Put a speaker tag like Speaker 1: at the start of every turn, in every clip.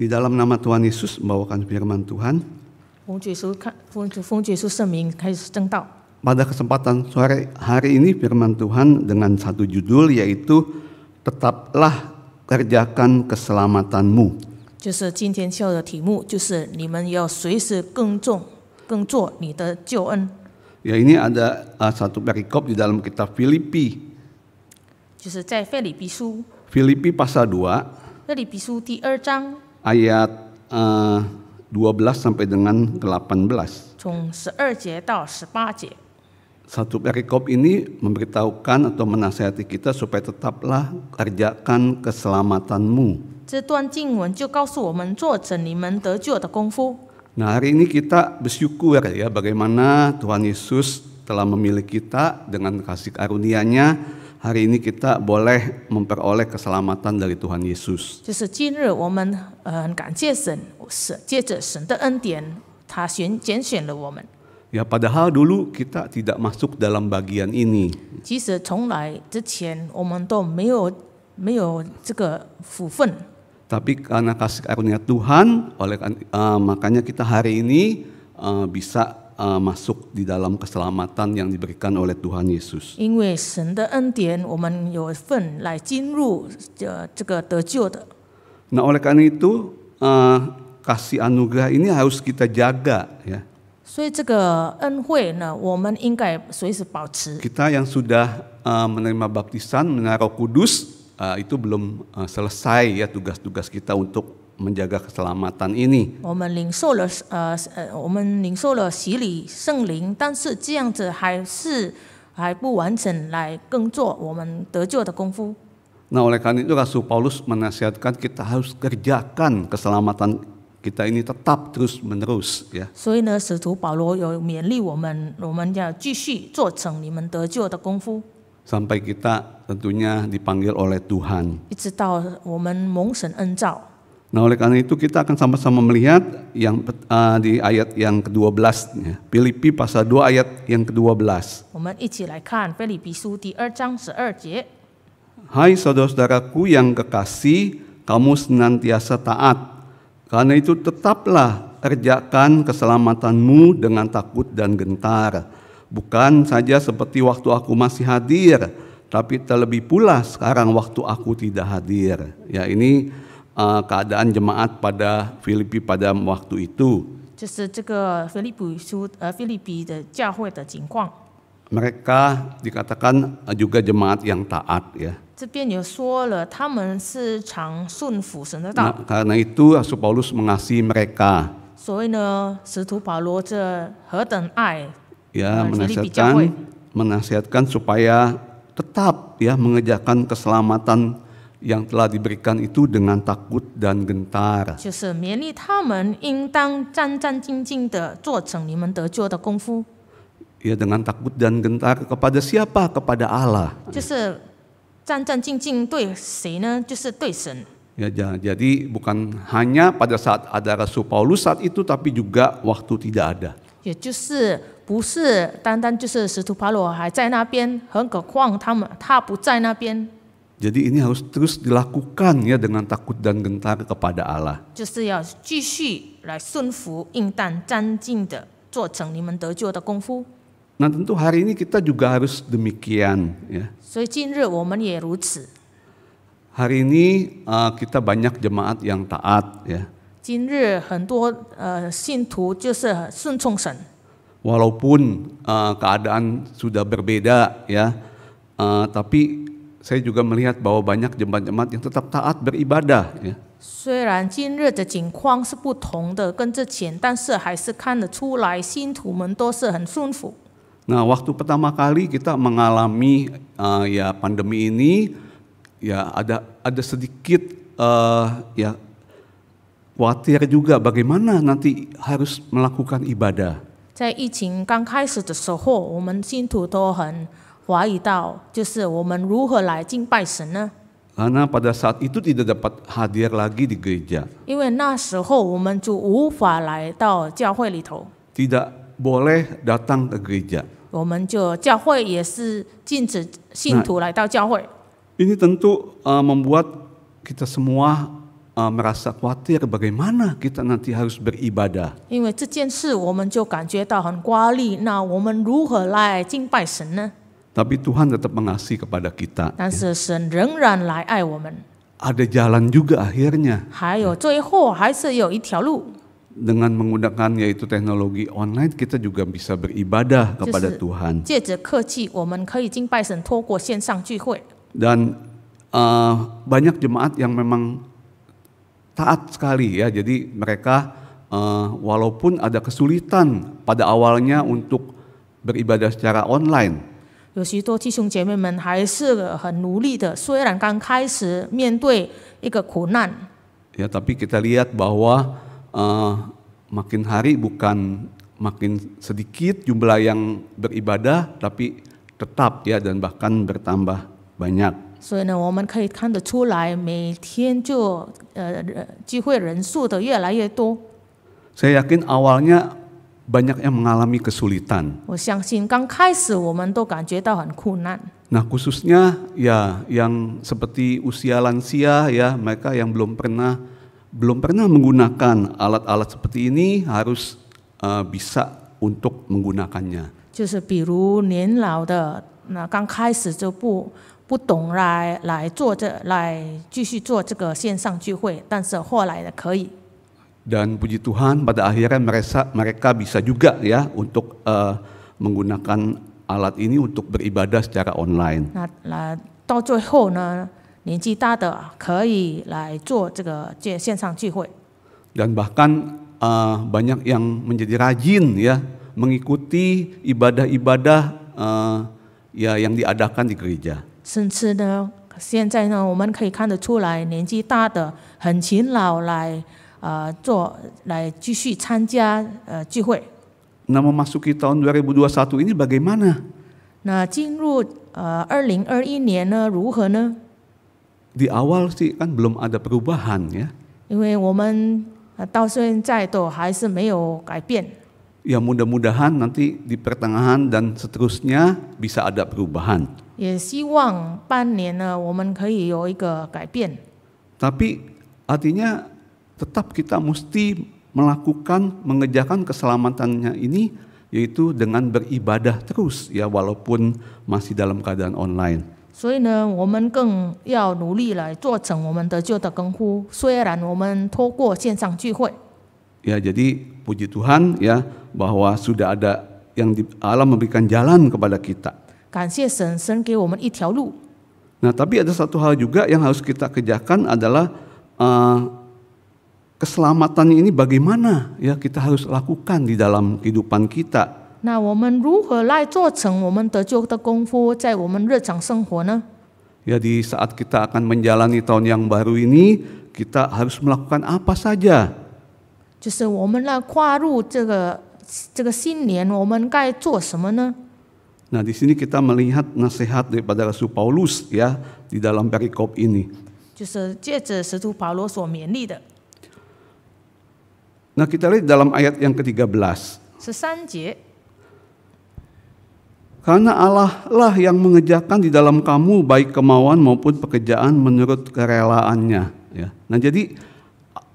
Speaker 1: di dalam nama Tuhan Yesus
Speaker 2: membawakan firman Tuhan. Pada kesempatan sore hari ini firman Tuhan dengan satu judul yaitu tetaplah kerjakan keselamatanmu. Ya ini ada uh, satu perikop di dalam kitab Filipi.
Speaker 1: Filipi
Speaker 2: pasal 2. 2 ayat uh, eh, 12 sampai dengan 18 Satu perikop ini memberitahukan atau menasihati kita supaya tetaplah kerjakan keselamatanmu. Nah hari ini kita bersyukur ya bagaimana Tuhan Yesus telah memilih kita dengan kasih karunia-Nya hari ini kita boleh memperoleh keselamatan dari Tuhan Yesus. Ya padahal dulu kita tidak masuk dalam bagian ini. Tapi karena kasih karunia Tuhan, oleh uh, makanya kita hari ini uh, bisa uh, masuk di dalam keselamatan yang diberikan oleh Tuhan Yesus. Nah, oleh karena itu uh, kasih anugerah ini harus kita jaga ya.
Speaker 1: 所以这个恩惠呢，我们应该随时保持。
Speaker 2: Kita yang sudah uh, menerima baptisan, menaruh Roh Kudus, uh, itu belum uh, selesai ya tugas-tugas kita untuk menjaga keselamatan ini. Nah, oleh karena itu Rasul Paulus menasihatkan kita harus kerjakan keselamatan kita ini tetap terus menerus ya. Sampai kita tentunya dipanggil oleh Tuhan.
Speaker 1: 一直到我们蒙神恩召。
Speaker 2: Nah, oleh karena itu kita akan sama-sama melihat yang uh, di ayat yang ke-12 ya. Filipi pasal 2 ayat yang ke-12. Hai saudara-saudaraku yang kekasih, kamu senantiasa taat. Karena itu tetaplah kerjakan keselamatanmu dengan takut dan gentar. Bukan saja seperti waktu aku masih hadir, tapi terlebih pula sekarang waktu aku tidak hadir. Ya ini uh, keadaan jemaat pada Filipi pada waktu itu. Mereka dikatakan eh, juga jemaat yang taat ya.
Speaker 1: Nah,
Speaker 2: karena itu Rasul Paulus mengasihi mereka. Ya, menasihatkan menasihatkan supaya tetap ya mengejarkan keselamatan yang telah diberikan itu dengan takut dan gentar. Ya dengan takut dan gentar kepada siapa? Kepada Allah. Ya, jadi bukan hanya pada saat ada Rasul Paulus saat itu tapi juga waktu tidak ada.
Speaker 1: 也就是不是单单就是使徒保罗还在那边，很可况他们他不在那边。Ya,
Speaker 2: jadi ini harus terus dilakukan ya dengan takut dan gentar kepada Allah. Nah tentu hari ini kita juga harus demikian ya. Hari ini uh, kita banyak jemaat yang taat ya. Walaupun uh, eh, keadaan sudah berbeda ya, uh, tapi saya juga melihat bahwa banyak jemaat-jemaat yang tetap taat beribadah. Ya.
Speaker 1: 虽然今日的境况是不同的，跟之前，但是还是看得出来，信徒们都是很顺服。
Speaker 2: Nah, waktu pertama kali kita mengalami uh, ya pandemi ini, ya ada ada sedikit uh, ya khawatir juga bagaimana nanti harus melakukan ibadah.
Speaker 1: 在疫情刚开始的时候，我们信徒都很怀疑到，就是我们如何来敬拜神呢
Speaker 2: ？Karena pada saat itu tidak dapat hadir lagi di gereja.
Speaker 1: 因为那时候我们就无法来到教会里头
Speaker 2: ，Tidak boleh datang ke gereja.
Speaker 1: 我们就教会也是禁止信徒来到教会。
Speaker 2: Ini tentu eh, membuat kita semua eh, merasa khawatir bagaimana kita nanti harus beribadah tapi Tuhan tetap mengasihi kepada kita. Ya. Ada jalan juga akhirnya. Dengan menggunakan yaitu teknologi online kita juga bisa beribadah kepada Tuhan. Dan uh, banyak jemaat yang memang taat sekali ya. Jadi mereka uh, walaupun ada kesulitan pada awalnya untuk beribadah secara online,
Speaker 1: 有许多弟兄姐妹们还是很努力的，虽然刚开始面对一个苦难。
Speaker 2: Ya, tapi kita lihat bahwa uh, makin hari bukan makin sedikit jumlah yang beribadah, tapi tetap ya dan bahkan bertambah banyak.
Speaker 1: 所以呢，我们可以看得出来，每天就呃聚会人数的越来越多。
Speaker 2: Saya yakin awalnya banyak yang mengalami kesulitan. Nah, khususnya ya yang seperti usia lansia ya, mereka yang belum pernah belum pernah menggunakan alat-alat seperti ini harus uh, bisa untuk menggunakannya.
Speaker 1: 就是比如年老的，那刚开始就不不懂来来做这来继续做这个线上聚会，但是后来的可以。
Speaker 2: dan puji Tuhan pada akhirnya mereka, mereka bisa juga ya untuk uh, menggunakan alat ini untuk beribadah secara online. dan bahkan uh, banyak yang menjadi rajin ya mengikuti ibadah-ibadah uh, ya yang diadakan di gereja.
Speaker 1: 甚至呢，现在呢，我们可以看得出来，年纪大的很勤劳来呃做来继续参加呃聚会。
Speaker 2: Nah memasuki tahun 2021 ini bagaimana? Nah awal sih kan belum ada perubahan ya.
Speaker 1: mudah
Speaker 2: mudah-mudahan nanti di pertengahan dan seterusnya bisa ada perubahan. Tapi artinya tetap kita mesti melakukan mengejarkan keselamatannya ini yaitu dengan beribadah terus ya walaupun masih dalam keadaan online.
Speaker 1: 所以呢，我们更要努力来做成我们得救的更呼。虽然我们透过线上聚会
Speaker 2: ，ya jadi puji Tuhan ya bahwa sudah ada yang di, Allah memberikan jalan kepada kita. Nah, tapi ada satu hal juga yang harus kita kerjakan adalah ah, keselamatan ini bagaimana ya kita harus lakukan di dalam kehidupan kita. Ya di saat kita akan menjalani tahun yang baru ini, kita harus melakukan apa saja? Nah di sini kita melihat nasihat daripada Rasul Paulus ya di dalam perikop ini.
Speaker 1: 就是借着使徒保罗所勉励的。
Speaker 2: Nah kita lihat dalam ayat yang ke-13. Karena Allah lah yang mengejarkan di dalam kamu baik kemauan maupun pekerjaan menurut kerelaannya. Ya. Nah jadi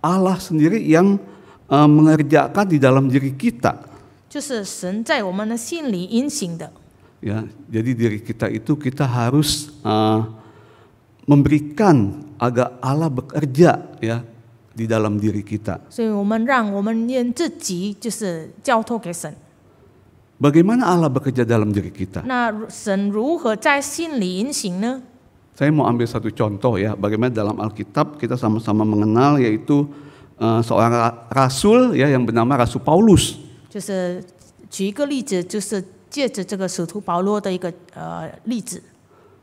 Speaker 2: Allah sendiri yang uh, mengerjakan di dalam diri kita. Ya, jadi diri kita itu kita harus uh, memberikan agar Allah bekerja ya di dalam diri kita. Bagaimana Allah bekerja dalam diri kita? Saya mau ambil satu contoh ya, bagaimana dalam Alkitab kita sama-sama mengenal yaitu uh, seorang rasul ya yang bernama Rasul Paulus.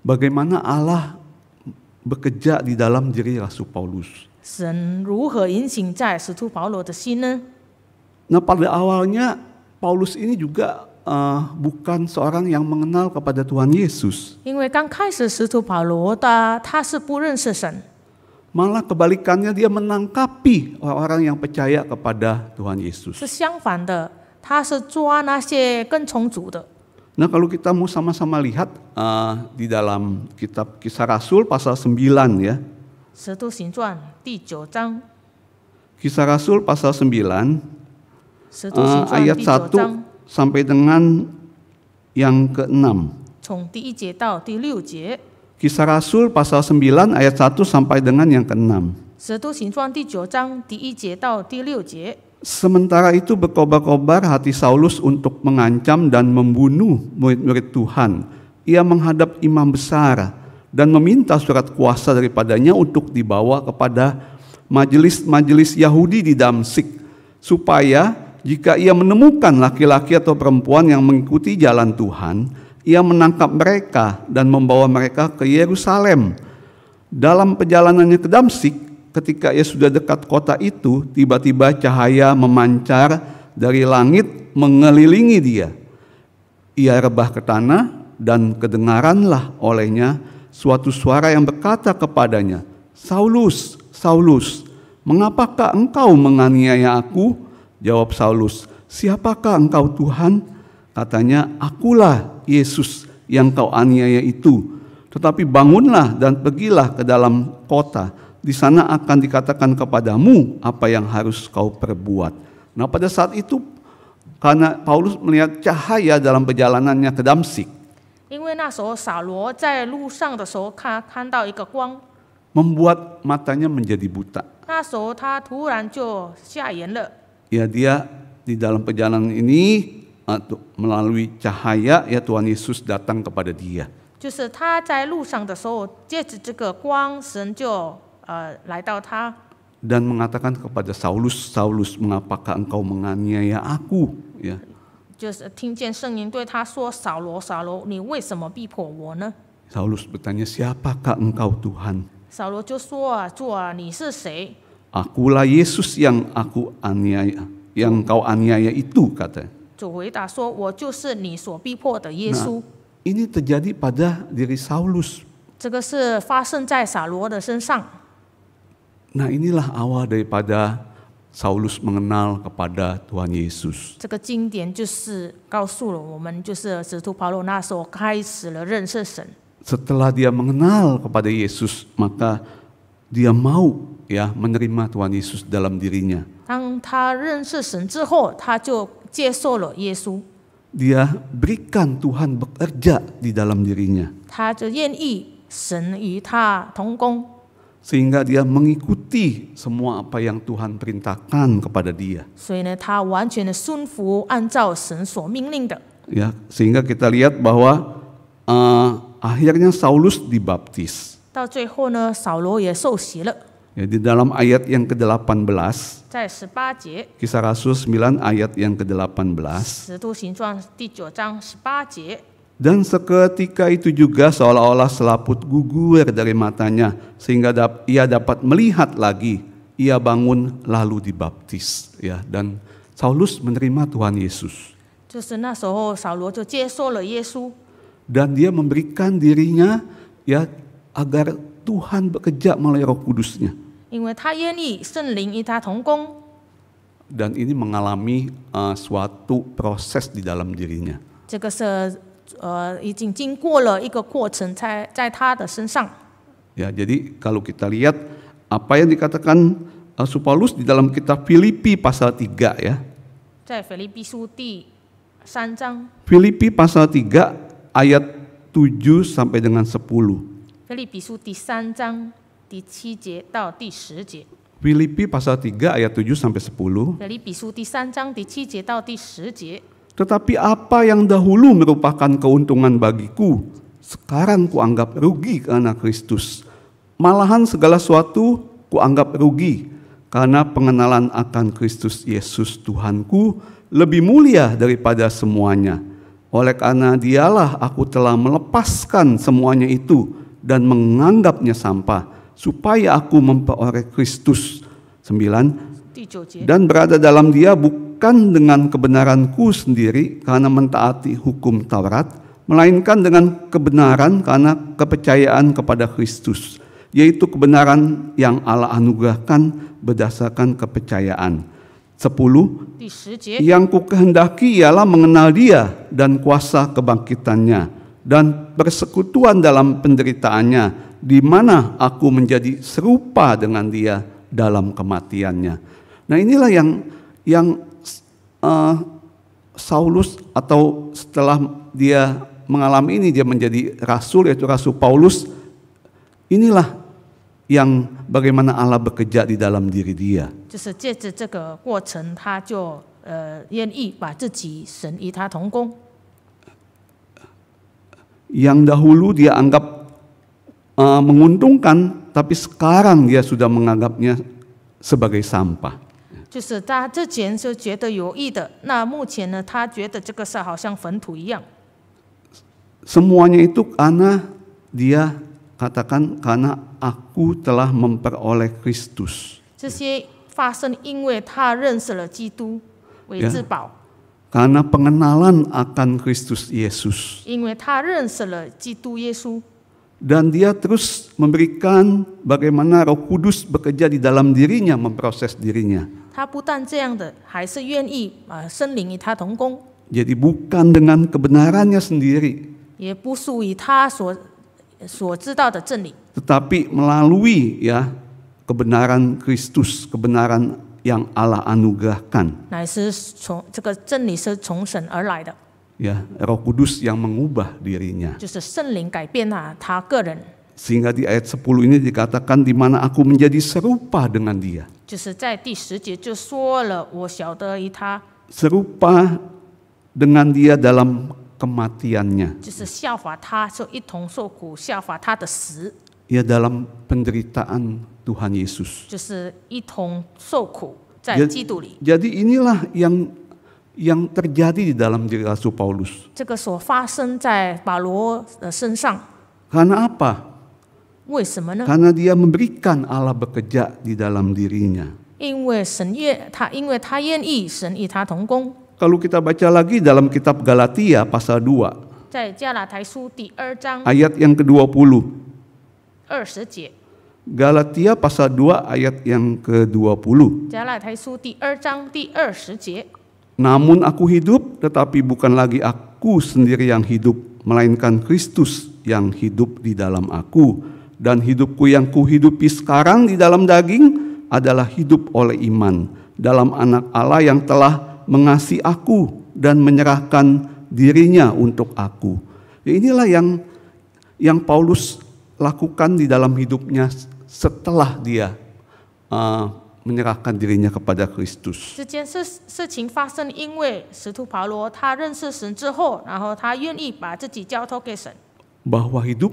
Speaker 2: Bagaimana Allah bekerja di dalam diri Rasul Paulus?
Speaker 1: 神如何引领在使徒保罗的心呢
Speaker 2: ？Nah pada awalnya Paulus ini juga uh, bukan seorang yang mengenal kepada Tuhan Yesus. kebalikannya dia menangkapi orang-orang yang percaya kepada Tuhan Yesus. kalau kita mau sama-sama lihat uh, di dalam kitab kisah Rasul pasal 9 ya.
Speaker 1: Satu Sinjuan, di Kisah
Speaker 2: Rasul pasal 9
Speaker 1: uh, ayat 1
Speaker 2: sampai dengan yang ke-6. Kisah Rasul pasal 9 ayat 1 sampai dengan yang ke-6. Sementara itu berkobar-kobar hati Saulus untuk mengancam dan membunuh murid-murid Tuhan. Ia menghadap imam besar dan meminta surat kuasa daripadanya untuk dibawa kepada majelis-majelis Yahudi di Damsik supaya jika ia menemukan laki-laki atau perempuan yang mengikuti jalan Tuhan, ia menangkap mereka dan membawa mereka ke Yerusalem. Dalam perjalanannya ke Damsik, ketika ia sudah dekat kota itu, tiba-tiba cahaya memancar dari langit mengelilingi dia. Ia rebah ke tanah dan kedengaranlah olehnya suatu suara yang berkata kepadanya, "Saulus, Saulus, mengapakah engkau menganiaya aku?" Jawab Saulus, "Siapakah engkau, Tuhan?" Katanya, "Akulah Yesus yang kau aniaya itu. Tetapi bangunlah dan pergilah ke dalam kota. Di sana akan dikatakan kepadamu apa yang harus kau perbuat." Nah, pada saat itu karena Paulus melihat cahaya dalam perjalanannya ke Damsik,
Speaker 1: 因为那时候扫罗在路上的时候看看到一个光
Speaker 2: ，membuat matanya menjadi buta.
Speaker 1: 那时候他突然就下眼了。
Speaker 2: Ya dia di dalam perjalanan ini uh, melalui cahaya ya Tuhan Yesus datang kepada dia. Dan mengatakan kepada Saulus, Saulus, mengapakah engkau menganiaya aku? Ya. Saulus bertanya, "Siapakah engkau, Tuhan?" Akulah Yesus yang aku aniaya, yang kau aniaya itu," kata. Nah, ini terjadi pada diri Saulus. Nah inilah awal daripada Saulus mengenal kepada Tuhan Yesus. Setelah dia mengenal kepada Yesus, maka dia mau ya menerima Tuhan Yesus dalam dirinya. Dia berikan Tuhan bekerja di dalam dirinya sehingga dia mengikuti semua apa yang Tuhan perintahkan kepada dia. Ya, sehingga kita lihat bahwa uh, akhirnya Saulus dibaptis. Ya, di dalam ayat yang ke-18, kisah Rasul 9 ayat yang ke-18, dan seketika itu juga seolah-olah selaput gugur dari matanya sehingga ia dapat melihat lagi. Ia bangun lalu dibaptis ya dan Saulus menerima Tuhan Yesus. Dan dia memberikan dirinya ya agar Tuhan bekerja melalui Roh Kudusnya. Dan ini mengalami uh, suatu proses di dalam dirinya.
Speaker 1: 这个是呃已经经过了一个过程在在他的身上。
Speaker 2: Ya, jadi kalau kita lihat apa yang dikatakan Rasul uh, di dalam kitab Filipi pasal 3 ya. Filipi pasal 3 ayat 7 sampai dengan 10.
Speaker 1: Filipi pasal
Speaker 2: 3 ayat 7 sampai
Speaker 1: 10.
Speaker 2: Tetapi apa yang dahulu merupakan keuntungan bagiku, sekarang kuanggap rugi karena Kristus. Malahan segala sesuatu kuanggap rugi karena pengenalan akan Kristus Yesus Tuhanku lebih mulia daripada semuanya. Oleh karena dialah aku telah melepaskan semuanya itu dan menganggapnya sampah supaya aku memperoleh Kristus. sembilan dan berada dalam dia bukan bukan dengan kebenaranku sendiri karena mentaati hukum Taurat, melainkan dengan kebenaran karena kepercayaan kepada Kristus, yaitu kebenaran yang Allah anugerahkan berdasarkan kepercayaan. 10. Yang ku kehendaki ialah mengenal dia dan kuasa kebangkitannya dan persekutuan dalam penderitaannya di mana aku menjadi serupa dengan dia dalam kematiannya. Nah inilah yang yang uh, Saulus atau setelah dia mengalami ini dia menjadi rasul yaitu rasul Paulus inilah yang bagaimana Allah bekerja di dalam diri dia. Yang dahulu dia anggap uh, menguntungkan, tapi sekarang dia sudah menganggapnya sebagai sampah.
Speaker 1: 就是他之前就觉得有益的，那目前呢，他觉得这个是好像坟土一样。
Speaker 2: Semuanya itu karena dia katakan karena aku telah memperoleh Kristus.
Speaker 1: 这些发生因为他认识了基督为至宝。
Speaker 2: Yeah. Karena pengenalan akan Kristus Yesus. Dan dia terus memberikan bagaimana Roh Kudus bekerja di dalam dirinya, memproses dirinya.
Speaker 1: 他不但这样的，还是愿意啊，圣灵与他同工。所以，不是与他所所知道的真理。
Speaker 2: 但是，通过啊，基督的真理，阿拉安努加的。
Speaker 1: 乃是从这个真理是从神而来的。啊，罗，圣灵改变了他个人。
Speaker 2: Sehingga di ayat 10 ini dikatakan di mana aku menjadi serupa dengan dia. Serupa dengan dia dalam kematiannya. Ya dalam penderitaan Tuhan Yesus. Jadi, jadi inilah yang yang terjadi di dalam diri Rasul Paulus. Karena apa?
Speaker 1: 为什么呢？Karena
Speaker 2: dia memberikan Allah bekerja di dalam dirinya.
Speaker 1: 因为神愿他，因为他愿意，神与他同工。
Speaker 2: Kalau kita baca lagi dalam kitab Galatia pasal 2. ayat yang ke-20. Galatia pasal 2 ayat yang ke-20. Namun aku hidup tetapi bukan lagi aku sendiri yang hidup melainkan Kristus yang hidup di dalam aku dan hidupku yang kuhidupi sekarang di dalam daging adalah hidup oleh iman dalam anak Allah yang telah mengasihi aku dan menyerahkan dirinya untuk aku. Ya inilah yang yang Paulus lakukan di dalam hidupnya setelah dia uh, menyerahkan dirinya kepada Kristus. Bahwa hidup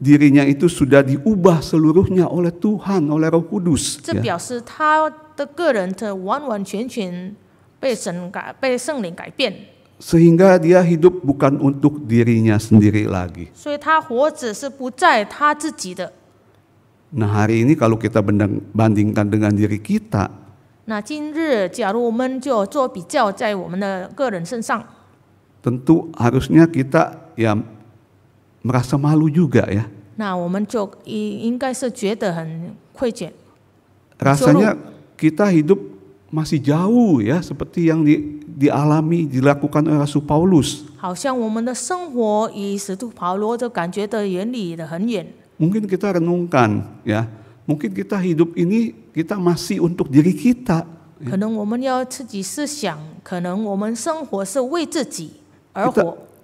Speaker 2: dirinya itu sudah diubah seluruhnya oleh Tuhan, oleh Roh Kudus. Sehingga dia hidup bukan untuk dirinya sendiri lagi. Nah hari ini kalau kita bandingkan dengan diri kita, Tentu harusnya kita yang merasa malu juga ya.
Speaker 1: Nah, Rasanya
Speaker 2: kita hidup masih jauh ya seperti yang di, dialami dilakukan oleh Rasul Paulus. Mungkin kita renungkan ya, mungkin kita hidup ini kita masih untuk diri kita. Ya. Kita,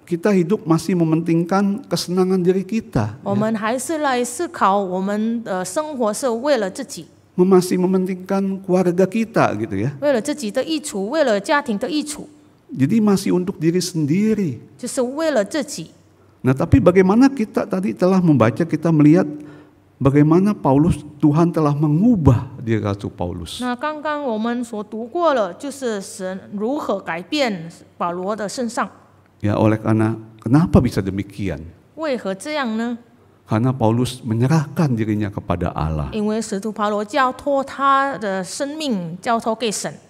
Speaker 2: kita hidup masih mementingkan kesenangan diri kita. Masih mementingkan keluarga kita gitu ya. Jadi masih untuk diri sendiri. Nah tapi bagaimana kita tadi telah membaca, kita melihat bagaimana Paulus Tuhan telah mengubah diri Rasul Paulus.
Speaker 1: Nah, 刚刚我们所读过了，就是神如何改变保罗的身上。
Speaker 2: Ya oleh karena kenapa bisa demikian? Karena Paulus menyerahkan dirinya kepada Allah.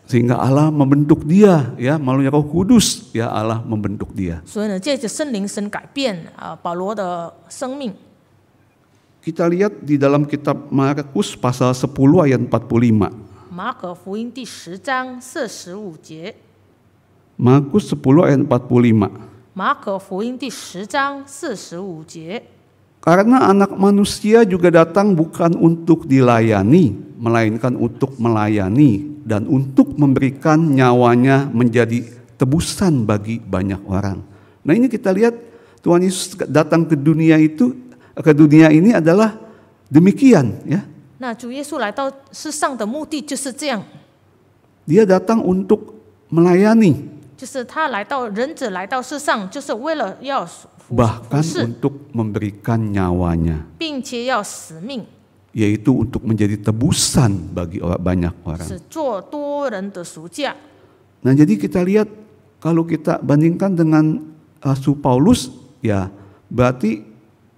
Speaker 2: Sehingga Allah membentuk dia, ya melalui Roh Kudus, ya Allah membentuk dia. Kita lihat di dalam kitab Markus pasal 10 ayat 45.
Speaker 1: 马可福音第十章四十五节。
Speaker 2: Markus 10 ayat 45. Karena anak manusia juga datang bukan untuk dilayani, melainkan untuk melayani dan untuk memberikan nyawanya menjadi tebusan bagi banyak orang. Nah ini kita lihat Tuhan Yesus datang ke dunia itu ke dunia ini adalah demikian ya.
Speaker 1: Nah, Tuhan Yesus datang ke dunia ini adalah demikian ya.
Speaker 2: Dia datang untuk melayani bahkan untuk memberikan nyawanya, yaitu untuk menjadi tebusan bagi orang banyak orang. Nah, jadi kita lihat kalau kita bandingkan dengan Rasul uh, Paulus, ya berarti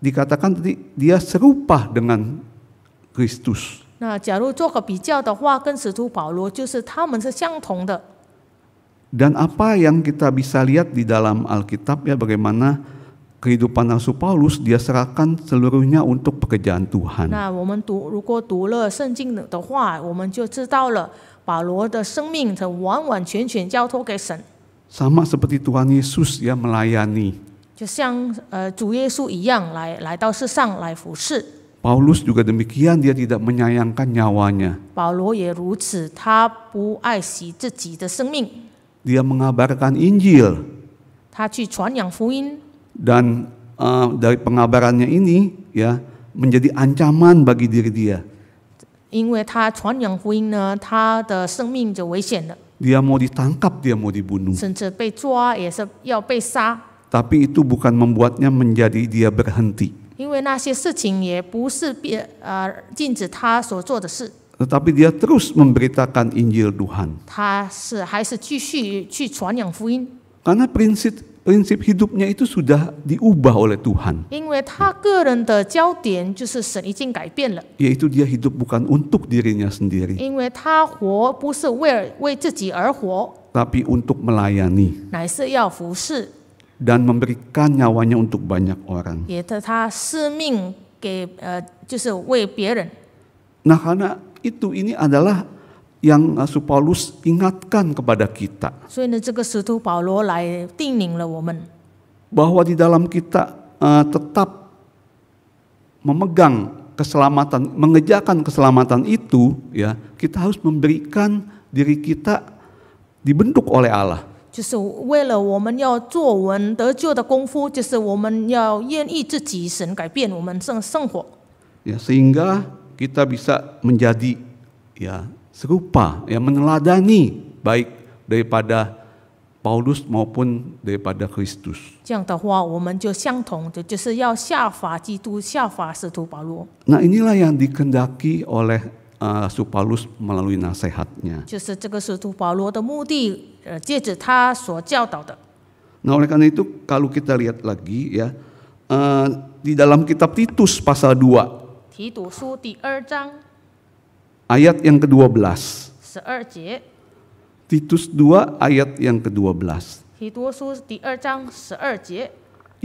Speaker 2: dikatakan tadi dia serupa dengan Kristus.
Speaker 1: Nah, 假如做个比较的话，跟使徒保罗就是他们是相同的。
Speaker 2: dan apa yang kita bisa lihat di dalam Alkitab ya bagaimana kehidupan Rasul Paulus dia serahkan seluruhnya untuk pekerjaan Tuhan. Nah, Sama seperti Tuhan Yesus ya melayani. Paulus juga demikian dia tidak menyayangkan nyawanya dia mengabarkan Injil. Dan uh, eh, dari pengabarannya ini ya menjadi ancaman bagi diri dia. Dia mau ditangkap, dia mau dibunuh. Tapi itu bukan membuatnya menjadi dia berhenti tetapi dia terus memberitakan Injil Tuhan. Karena prinsip prinsip hidupnya itu sudah diubah oleh Tuhan. Yaitu dia hidup bukan untuk dirinya sendiri. Tapi untuk melayani. Dan memberikan nyawanya untuk banyak orang. Nah karena itu ini adalah yang Rasul uh, Paulus ingatkan kepada kita. Bahwa di dalam kita uh, tetap memegang keselamatan, mengejarkan keselamatan itu, ya kita harus memberikan diri kita dibentuk oleh Allah. Ya, sehingga kita bisa menjadi ya serupa, ya meneladani baik daripada Paulus maupun daripada Kristus. Nah, inilah yang dikendaki oleh uh, Rasul Paulus melalui nasihatnya. Nah, oleh karena itu kalau kita lihat lagi ya uh, di dalam kitab Titus pasal 2
Speaker 1: 提读书第二章
Speaker 2: ayat yang ke-12. Titus 2 ayat yang ke-12.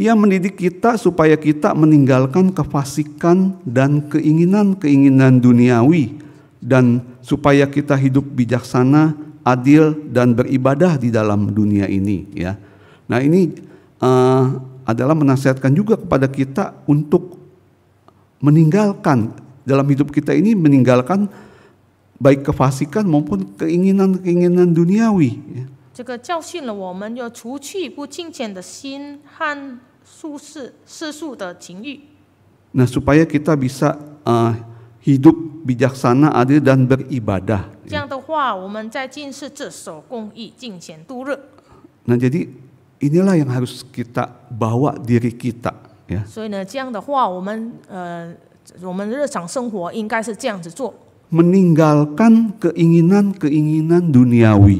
Speaker 2: Ia mendidik kita supaya kita meninggalkan kefasikan dan keinginan-keinginan duniawi dan supaya kita hidup bijaksana, adil dan beribadah di dalam dunia ini ya. Nah, ini uh, adalah menasihatkan juga kepada kita untuk meninggalkan dalam hidup kita ini meninggalkan baik kefasikan maupun keinginan-keinginan duniawi. Nah supaya kita bisa uh, hidup bijaksana, adil dan beribadah. Nah jadi inilah yang harus kita bawa diri kita. Yeah.
Speaker 1: keinginan
Speaker 2: keinginan-keinginan duniawi.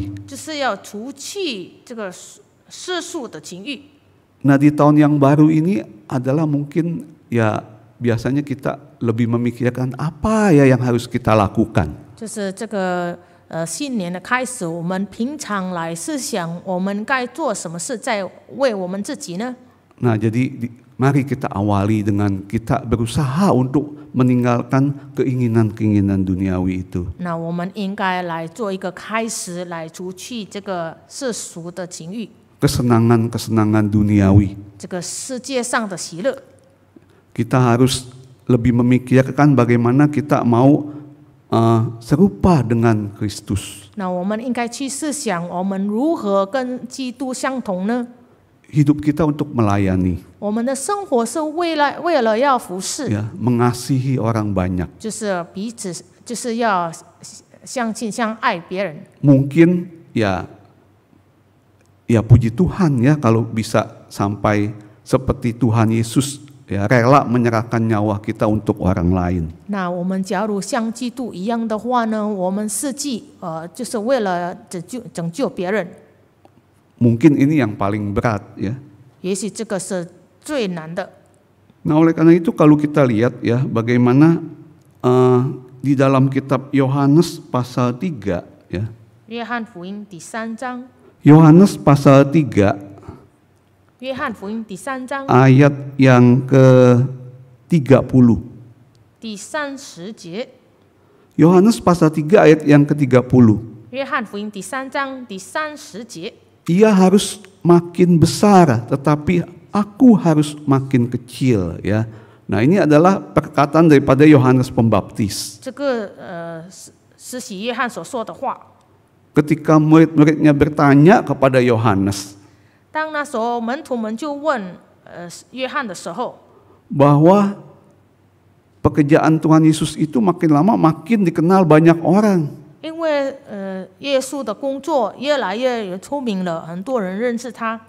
Speaker 2: Nah di tahun yang baru ini adalah mungkin ya biasanya kita lebih memikirkan apa ya yang harus kita lakukan. Nah jadi Mari kita awali dengan kita berusaha untuk meninggalkan keinginan-keinginan duniawi itu. Nah, Kesenangan-kesenangan duniawi. Kita harus lebih memikirkan bagaimana kita mau uh, serupa dengan Kristus. Nah, hidup kita untuk melayani. Ya, mengasihi orang banyak. Mungkin ya ya puji Tuhan ya kalau bisa sampai seperti Tuhan Yesus ya rela menyerahkan nyawa kita untuk orang lain.
Speaker 1: Nah, kita
Speaker 2: Mungkin ini yang paling berat ya. Nah oleh karena itu kalau kita lihat ya bagaimana uh, di dalam kitab Yohanes pasal 3 ya. Yohanes pasal 3 ayat yang ke
Speaker 1: 30
Speaker 2: Yohanes pasal 3 ayat yang ke-30.
Speaker 1: 约翰福音第三章第三十节。
Speaker 2: ia harus makin besar, tetapi aku harus makin kecil ya. Nah, ini adalah perkataan daripada Yohanes Pembaptis.
Speaker 1: Eh,
Speaker 2: Ketika murid-muridnya bertanya kepada Yohanes bahwa pekerjaan Tuhan Yesus itu makin lama makin dikenal banyak orang.
Speaker 1: 因为呃，耶稣的工作越来越出名了，很多人认识他。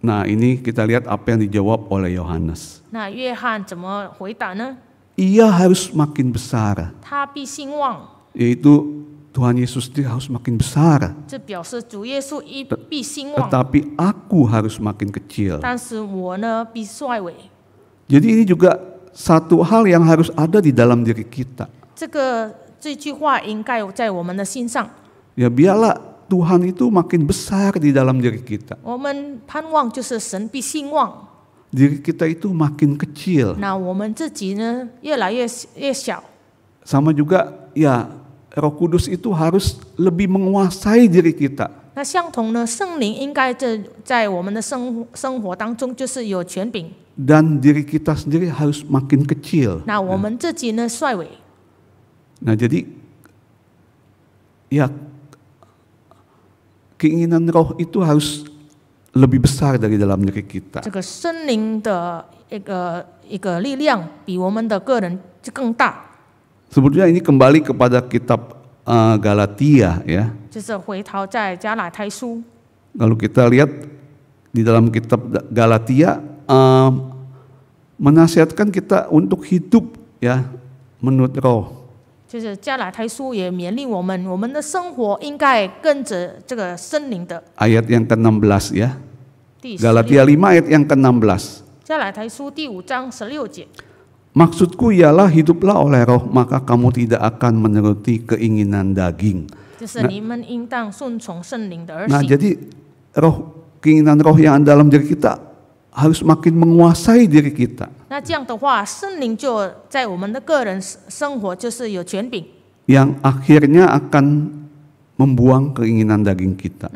Speaker 2: Nah, ini kita lihat apa yang dijawab oleh Yohanes.
Speaker 1: Nah, Yohan 怎么回答呢
Speaker 2: ？Ia harus makin besar.
Speaker 1: 他必兴旺。
Speaker 2: Yaitu Tuhan Yesus itu harus makin besar. Tetapi aku harus makin kecil. Jadi ini juga satu hal yang harus ada di dalam diri kita.
Speaker 1: 这个这句话应该在我们的心上。
Speaker 2: Ya biarlah Tuhan itu makin besar di dalam diri kita.
Speaker 1: 我们盼望就是神必兴旺。
Speaker 2: Diri kita itu makin kecil.
Speaker 1: 那我们自己呢，越来越越小。
Speaker 2: Sama juga ya Roh Kudus itu harus lebih menguasai diri kita.
Speaker 1: 那相同呢，圣灵应该在在我们的生生活当中就是有权柄。
Speaker 2: Dan diri kita sendiri harus makin kecil.
Speaker 1: 那我们自己呢，衰微。
Speaker 2: Nah jadi ya keinginan roh itu harus lebih besar dari dalam diri kita. Sebetulnya ini kembali kepada kitab uh, Galatia ya. Lalu kita lihat di dalam kitab Galatia uh, menasihatkan kita untuk hidup ya menurut roh.
Speaker 1: 就是加拉太书也勉励我们，我们的生活应该跟着这个森林的。
Speaker 2: Ayat yang ke belas ya.
Speaker 1: Galatia lima ayat
Speaker 2: yang ke belas.
Speaker 1: 加拉太书第五章十六节。
Speaker 2: Maksudku ialah hiduplah oleh roh maka kamu tidak akan menuruti keinginan daging. Nah, jadi roh keinginan roh yang dalam diri kita harus makin menguasai diri kita.
Speaker 1: 那这样的话，圣灵就在我们的个人生活就是有权柄。
Speaker 2: Yang akhirnya akan membuang keinginan daging kita.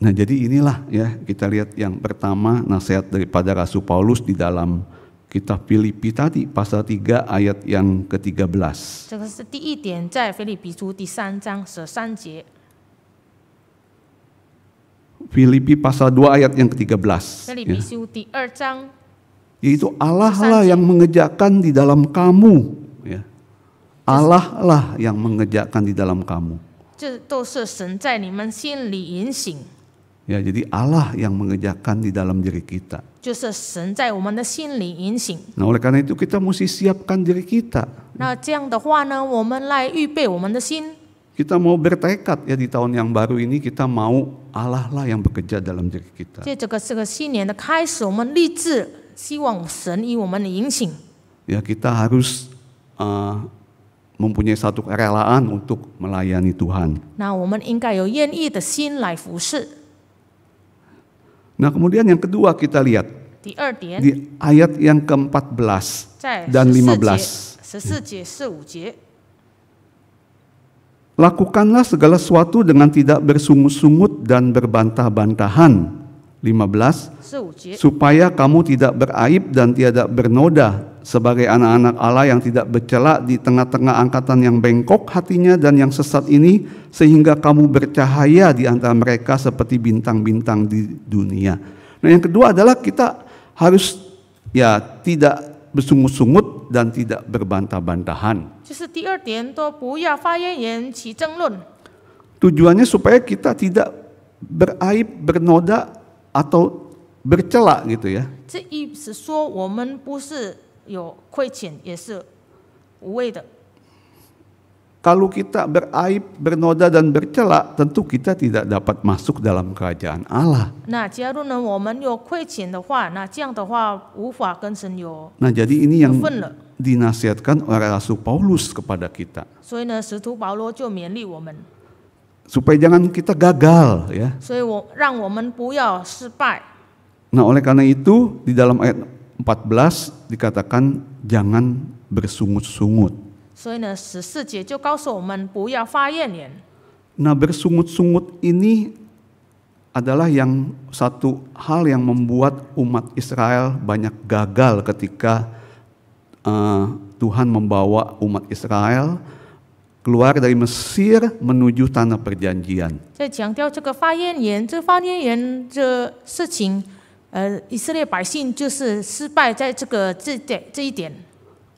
Speaker 2: Nah, jadi inilah ya kita lihat yang pertama nasihat daripada Rasul Paulus di dalam kitab Filipi tadi pasal 3 ayat yang ke-13. Filipi pasal 2 ayat yang ke-13. Ya. Yaitu Allah lah yang mengejakan di dalam kamu. Ya. Allah lah yang mengejakan di dalam kamu. Ya, jadi Allah yang mengejakan di dalam diri kita. Nah, oleh karena itu kita mesti siapkan diri kita.
Speaker 1: Nah, 我们来预备我们的心。
Speaker 2: kita mau bertekad ya di tahun yang baru ini kita mau Allah lah yang bekerja dalam diri kita. Ya kita harus uh, mempunyai satu kerelaan untuk melayani Tuhan. Nah kemudian yang kedua kita lihat di ayat yang ke-14
Speaker 1: dan 15. 14节,15节.
Speaker 2: Lakukanlah segala sesuatu dengan tidak bersungut-sungut dan berbantah-bantahan. 15 supaya kamu tidak beraib dan tidak bernoda sebagai anak-anak Allah yang tidak bercela di tengah-tengah angkatan yang bengkok hatinya dan yang sesat ini sehingga kamu bercahaya di antara mereka seperti bintang-bintang di dunia. Nah, yang kedua adalah kita harus ya tidak bersungut-sungut dan tidak berbantah-bantahan. Tujuannya supaya kita tidak beraib, bernoda atau bercela gitu ya. Kalau kita beraib, bernoda dan bercela, tentu kita tidak dapat masuk dalam kerajaan Allah. Nah, jadi ini yang dinasihatkan oleh Rasul Paulus kepada kita. Supaya jangan kita gagal ya. Nah, oleh karena itu di dalam ayat 14 dikatakan jangan bersungut-sungut.
Speaker 1: 所以呢，十四节就告诉我们不要发怨言。
Speaker 2: Nah bersungut-sungut ini adalah yang satu hal yang membuat umat Israel banyak gagal ketika eh, Tuhan membawa umat Israel keluar dari Mesir menuju tanah perjanjian.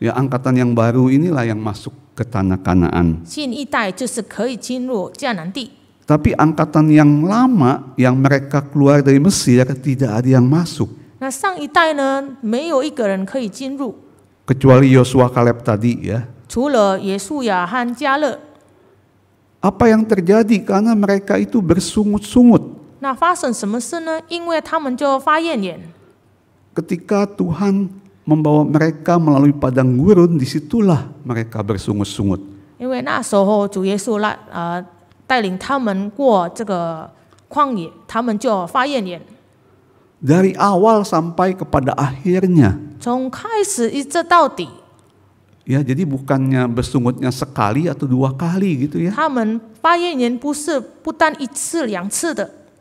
Speaker 2: ya angkatan yang baru inilah yang masuk ke tanah Kanaan. Tapi angkatan yang lama yang mereka keluar dari Mesir tidak ada yang masuk. Kecuali Yosua Kaleb tadi ya. Apa yang terjadi karena mereka itu bersungut-sungut. Ketika Tuhan membawa mereka melalui padang gurun, disitulah mereka bersungut-sungut. Dari awal sampai kepada akhirnya. Ya, jadi bukannya bersungutnya sekali atau dua kali gitu ya.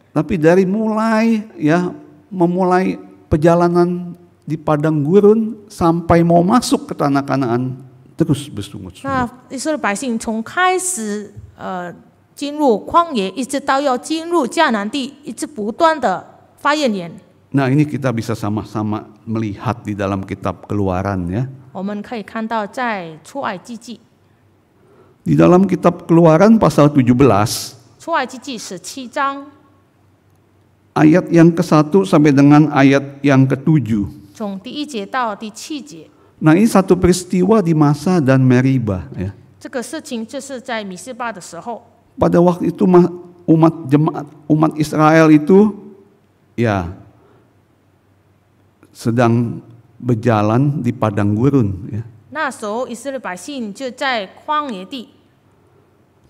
Speaker 2: Tapi dari mulai ya memulai perjalanan di padang gurun sampai mau masuk ke tanah Kanaan terus bersungut-sungut. Nah, ini kita bisa sama-sama melihat di dalam kitab keluaran ya. Di dalam kitab keluaran pasal 17 ayat yang ke-1 sampai dengan ayat yang ke-7
Speaker 1: 从第一节到第七节。
Speaker 2: Nah ini satu peristiwa di Masa dan Meribah ya.
Speaker 1: 这个事情就是在米斯巴的时候
Speaker 2: ，Pada waktu itu umat jemaat umat Israel itu ya sedang berjalan di padang gurun ya.
Speaker 1: 那时候以色列百姓就在旷野地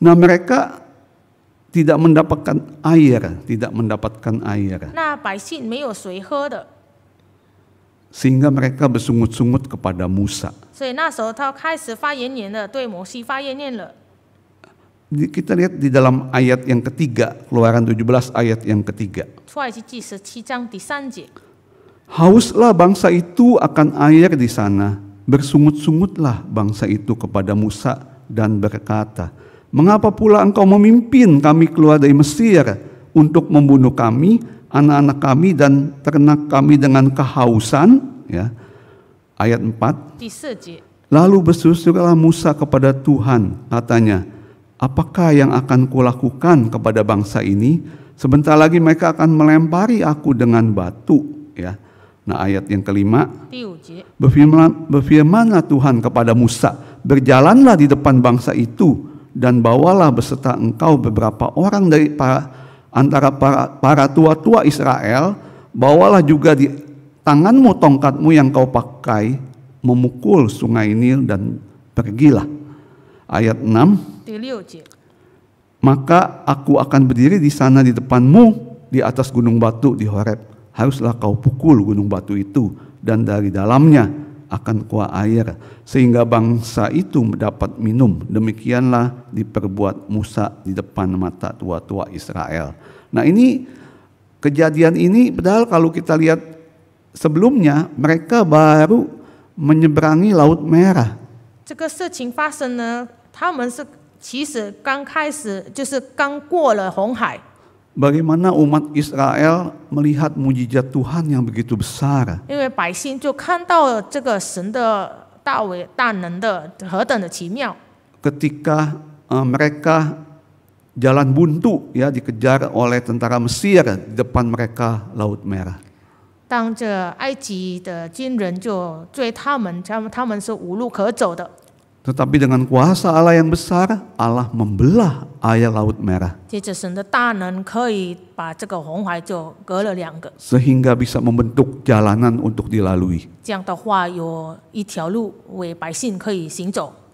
Speaker 2: ，Nah mereka tidak mendapatkan air, tidak mendapatkan air.
Speaker 1: 百姓没有水喝的。
Speaker 2: sehingga mereka bersungut-sungut kepada Musa. Kita lihat di dalam ayat yang ketiga, keluaran 17 ayat yang ketiga. Hauslah bangsa itu akan air di sana, bersungut-sungutlah bangsa itu kepada Musa dan berkata, Mengapa pula engkau memimpin kami keluar dari Mesir? untuk membunuh kami, anak-anak kami dan ternak kami dengan kehausan, ya. Ayat 4. Lalu bersuruhlah Musa kepada Tuhan, katanya, "Apakah yang akan kulakukan kepada bangsa ini? Sebentar lagi mereka akan melempari aku dengan batu." Ya. Nah, ayat yang kelima. Berfirman, berfirmanlah Tuhan kepada Musa, "Berjalanlah di depan bangsa itu dan bawalah beserta engkau beberapa orang dari para antara para, para tua-tua Israel, bawalah juga di tanganmu tongkatmu yang kau pakai memukul sungai Nil dan pergilah. Ayat 6. Maka aku akan berdiri di sana di depanmu di atas gunung batu di Horeb. Haruslah kau pukul gunung batu itu dan dari dalamnya akan kuah air sehingga bangsa itu mendapat minum. Demikianlah diperbuat Musa di depan mata tua-tua Israel. Nah ini kejadian ini padahal kalau kita lihat sebelumnya mereka baru menyeberangi Laut Merah.
Speaker 1: 这个事情发生呢，他们是其实刚开始就是刚过了红海。
Speaker 2: bagaimana umat Israel melihat mujizat Tuhan yang begitu besar. Ketika eh, mereka jalan buntu ya dikejar oleh tentara Mesir di depan mereka Laut Merah.
Speaker 1: 当这埃及的军人就追他们，他们他们是无路可走的。
Speaker 2: tetapi dengan kuasa Allah yang besar, Allah membelah air laut merah. Sehingga bisa membentuk jalanan untuk dilalui.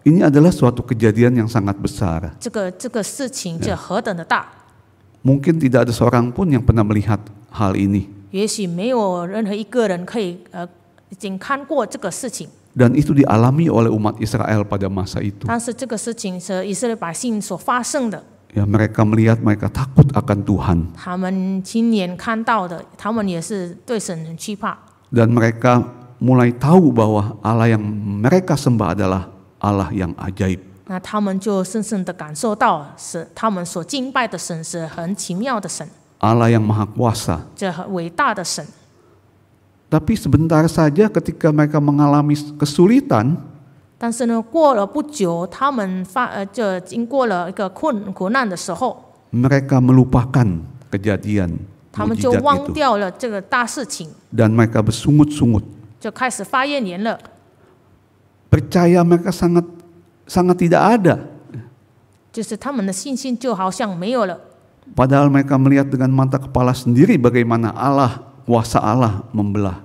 Speaker 2: Ini adalah suatu kejadian yang sangat besar. Ya. Mungkin tidak ada seorang pun yang pernah melihat hal ini dan itu dialami oleh umat Israel pada masa itu. Ya, mereka melihat mereka takut akan Tuhan. Dan mereka mulai tahu bahwa Allah yang mereka sembah adalah Allah yang ajaib. Allah yang maha kuasa.
Speaker 1: 这伟大的神。
Speaker 2: tapi sebentar saja ketika mereka mengalami kesulitan,
Speaker 1: 但是呢，过了不久，他们发呃，就经过了一个困苦难的时候
Speaker 2: ，mereka melupakan kejadian mereka bersungut-sungut. percaya mereka sangat sangat tidak ada, Padahal mereka melihat dengan mata kepala sendiri bagaimana Allah kuasa Allah membelah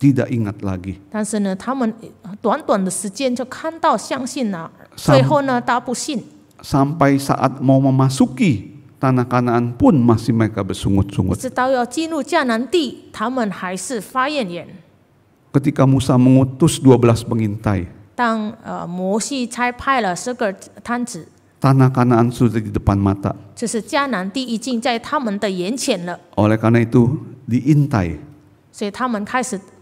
Speaker 2: tidak ingat lagi. sampai saat mau memasuki tanah Kanaan pun masih mereka bersungut-sungut. Ketika Musa mengutus 12 pengintai. Tanah Kanaan sudah di depan mata. Oleh karena itu diintai.
Speaker 1: 所以他们开始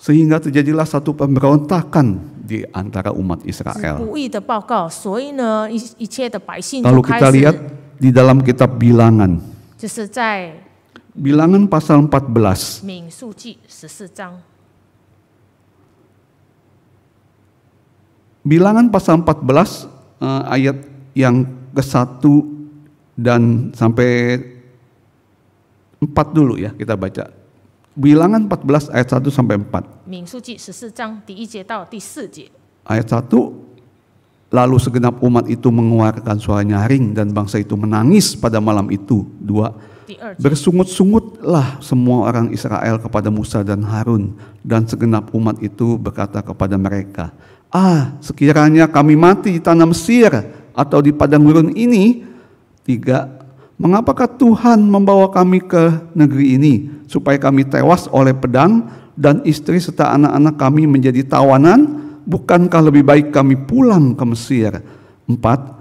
Speaker 2: Sehingga terjadilah satu pemberontakan di antara umat Israel.
Speaker 1: Lalu Kalau kita lihat
Speaker 2: di dalam kitab bilangan, bilangan pasal 14, Bilangan pasal 14 eh, ayat yang ke-1 dan sampai 4 dulu ya kita baca. Bilangan 14 ayat 1 sampai 4. Ayat 1 Lalu segenap umat itu mengeluarkan suara nyaring dan bangsa itu menangis pada malam itu. Dua, bersungut-sungutlah semua orang Israel kepada Musa dan Harun. Dan segenap umat itu berkata kepada mereka, Ah, sekiranya kami mati di tanah Mesir atau di padang gurun ini. Tiga, Mengapakah Tuhan membawa kami ke negeri ini supaya kami tewas oleh pedang dan istri serta anak-anak kami menjadi tawanan? Bukankah lebih baik kami pulang ke Mesir? Empat.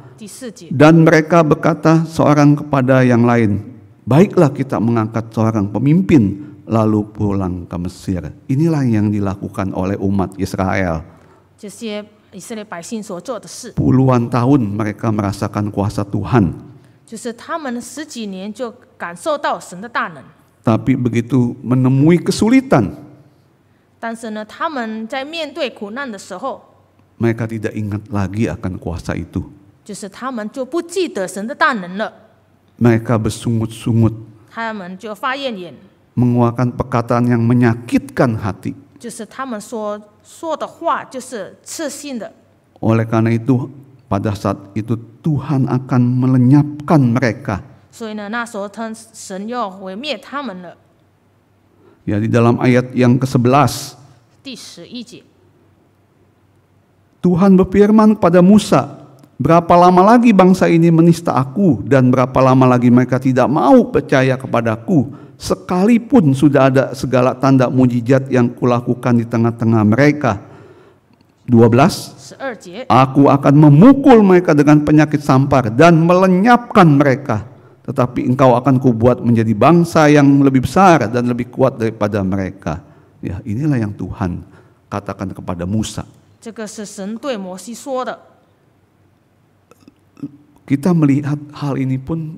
Speaker 2: Dan mereka berkata seorang kepada yang lain, baiklah kita mengangkat seorang pemimpin lalu pulang ke Mesir. Inilah yang dilakukan oleh umat Israel. Puluhan tahun mereka merasakan kuasa Tuhan.
Speaker 1: 就是他们十几年就感受到神的大能。
Speaker 2: Tapi begitu menemui kesulitan, kesulitan，
Speaker 1: 但是呢，他们在面对苦难的时候
Speaker 2: ，mereka tidak ingat lagi akan kuasa itu，
Speaker 1: 就是他们就不记得神的大能了。
Speaker 2: Mereka bersungut-sungut，
Speaker 1: 他们就发怨言
Speaker 2: ，mengeluarkan perkataan yang menyakitkan hati，
Speaker 1: 就是他们说说的话就是刺心的。
Speaker 2: Oleh karena itu pada saat itu Tuhan akan melenyapkan mereka. Ya di dalam ayat yang ke-11. Tuhan berfirman kepada Musa, Berapa lama lagi bangsa ini menista aku dan berapa lama lagi mereka tidak mau percaya kepadaku sekalipun sudah ada segala tanda mujizat yang kulakukan di tengah-tengah mereka. 12 Aku akan memukul mereka dengan penyakit sampar dan melenyapkan mereka tetapi engkau akan kubuat menjadi bangsa yang lebih besar dan lebih kuat daripada mereka. Ya, inilah yang Tuhan katakan kepada Musa. Kita melihat hal ini pun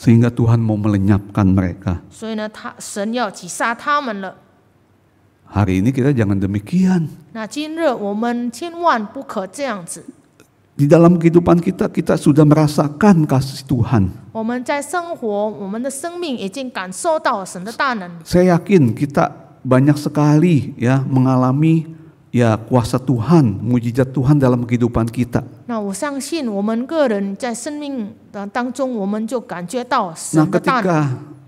Speaker 2: sehingga Tuhan mau melenyapkan mereka. Hari ini kita jangan demikian. Di dalam kehidupan kita, kita sudah merasakan kasih Tuhan. Saya yakin kita banyak sekali ya mengalami ya kuasa Tuhan, mujizat Tuhan dalam kehidupan kita.
Speaker 1: Nah, ketika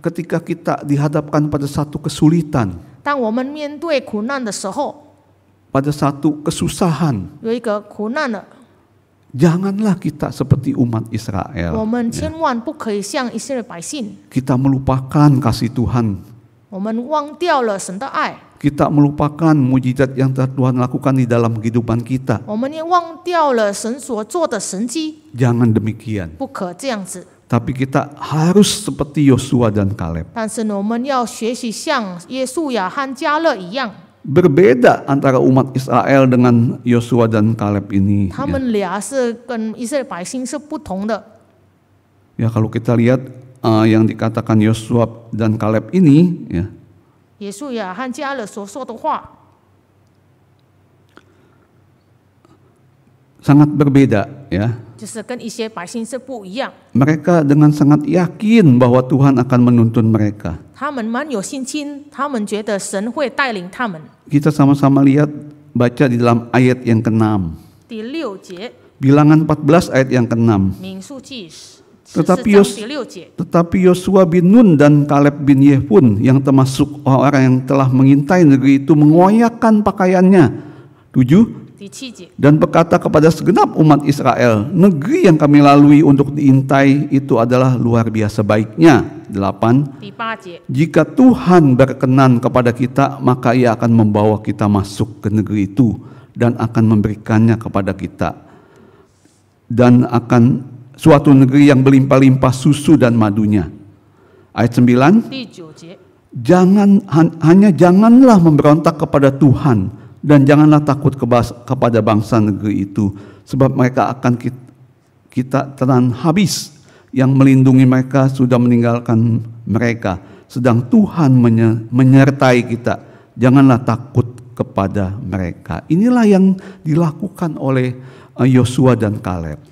Speaker 2: ketika kita dihadapkan pada satu kesulitan, pada satu kesusahan, Janganlah kita seperti umat Israel. Ya. Kita melupakan kasih Tuhan kita melupakan mujizat yang Tuhan lakukan di dalam kehidupan kita. Jangan demikian. Tapi kita harus seperti Yosua dan Kaleb. Ya Berbeda antara umat Israel dengan Yosua dan Kaleb ini. Ya. Ya kalau kita lihat uh, yang dikatakan Yosua dan Kaleb ini ya. ya sangat berbeda ya. Mereka dengan sangat yakin bahwa Tuhan akan menuntun mereka. Kita sama-sama lihat baca di dalam ayat yang ke-6. Bilangan 14 ayat yang ke-6. Tetapi tetapi Yosua bin Nun dan Kaleb bin Yehun yang termasuk orang yang telah mengintai negeri itu mengoyakkan pakaiannya. Tujuh. Dan berkata kepada segenap umat Israel, negeri yang kami lalui untuk diintai itu adalah luar biasa baiknya. Delapan. Jika Tuhan berkenan kepada kita, maka ia akan membawa kita masuk ke negeri itu dan akan memberikannya kepada kita dan akan suatu negeri yang berlimpah-limpah susu dan madunya. Ayat 9. Jangan hanya janganlah memberontak kepada Tuhan dan janganlah takut kebas, kepada bangsa negeri itu sebab mereka akan kita, kita telan habis yang melindungi mereka sudah meninggalkan mereka sedang Tuhan menyertai kita. Janganlah takut kepada mereka. Inilah yang dilakukan oleh eh, Yosua dan Kaleb.